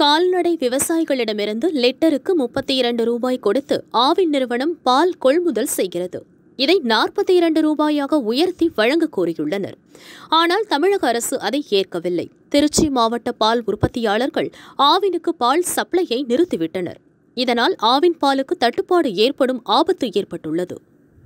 கால்நடை விவசாயிகளிடமிருந்து லிட்டருக்கு முப்பத்தி இரண்டு ரூபாய் கொடுத்து ஆவின் நிறுவனம் பால் கொள்முதல் செய்கிறது இதை நாற்பத்தி இரண்டு ரூபாயாக உயர்த்தி வழங்க கோரியுள்ளனர் ஆனால் தமிழக அரசு அதை ஏற்கவில்லை திருச்சி மாவட்ட பால் உற்பத்தியாளர்கள் ஆவினுக்கு பால் சப்ளையை நிறுத்திவிட்டனர் இதனால் ஆவின் பாலுக்கு தட்டுப்பாடு ஏற்படும் ஆபத்து ஏற்பட்டுள்ளது